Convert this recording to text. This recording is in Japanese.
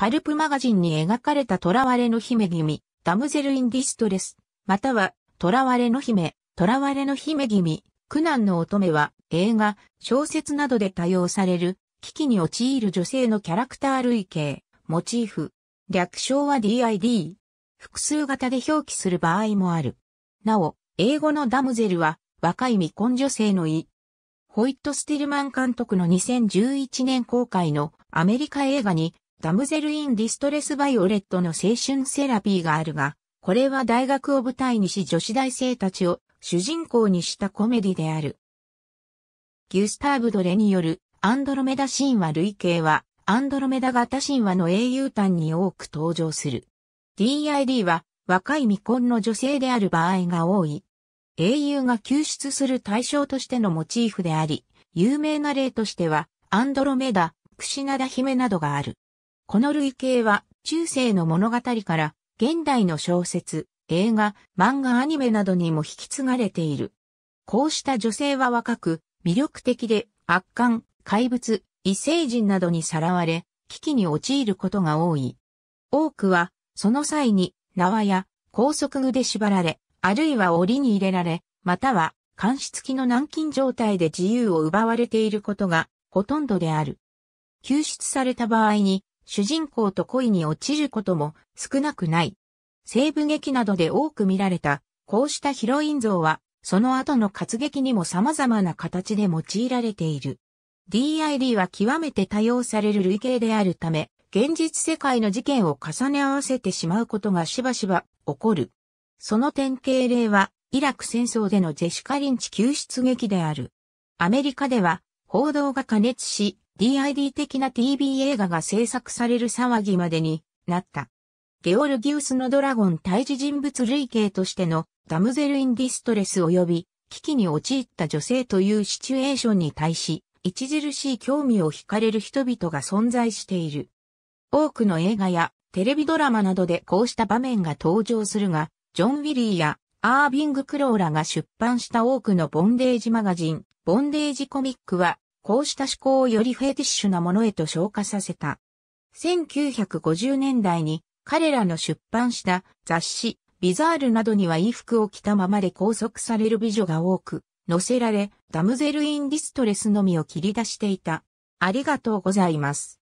パルプマガジンに描かれた囚われの姫君、ダムゼル・イン・ディストレス、または、囚われの姫、囚われの姫君、苦難の乙女は、映画、小説などで多用される、危機に陥る女性のキャラクター類型、モチーフ、略称は DID、複数型で表記する場合もある。なお、英語のダムゼルは、若い未婚女性の意。ホイット・スティルマン監督の2011年公開のアメリカ映画にダムゼル・イン・ディストレス・バイオレットの青春セラピーがあるが、これは大学を舞台にし女子大生たちを主人公にしたコメディである。ギュスターブ・ドレによるアンドロメダ神話類型は、アンドロメダ型神話の英雄譚に多く登場する。DID は若い未婚の女性である場合が多い。英雄が救出する対象としてのモチーフであり、有名な例としては、アンドロメダ、クシナダ姫などがある。この類型は中世の物語から現代の小説、映画、漫画アニメなどにも引き継がれている。こうした女性は若く、魅力的で、圧巻、怪物、異星人などにさらわれ、危機に陥ることが多い。多くは、その際に、縄や拘束具で縛られ、あるいは檻に入れられ、または、監視付きの軟禁状態で自由を奪われていることが、ほとんどである。救出された場合に、主人公と恋に落ちることも少なくない。西部劇などで多く見られた、こうしたヒロイン像は、その後の活劇にも様々な形で用いられている。DID は極めて多用される類型であるため、現実世界の事件を重ね合わせてしまうことがしばしば起こる。その典型例は、イラク戦争でのジェシカ・リンチ救出劇である。アメリカでは、報道が過熱し、DID 的な TV 映画が制作される騒ぎまでになった。ゲオルギウスのドラゴン対峙人物類型としてのダムゼル・イン・ディストレス及び危機に陥った女性というシチュエーションに対し、著しい興味を惹かれる人々が存在している。多くの映画やテレビドラマなどでこうした場面が登場するが、ジョン・ウィリーやアービング・クローラが出版した多くのボンデージマガジン、ボンデージコミックはこうした思考をよりフェティッシュなものへと昇華させた。1950年代に彼らの出版した雑誌、ビザールなどには衣服を着たままで拘束される美女が多く、乗せられ、ダムゼル・イン・ディストレスのみを切り出していた。ありがとうございます。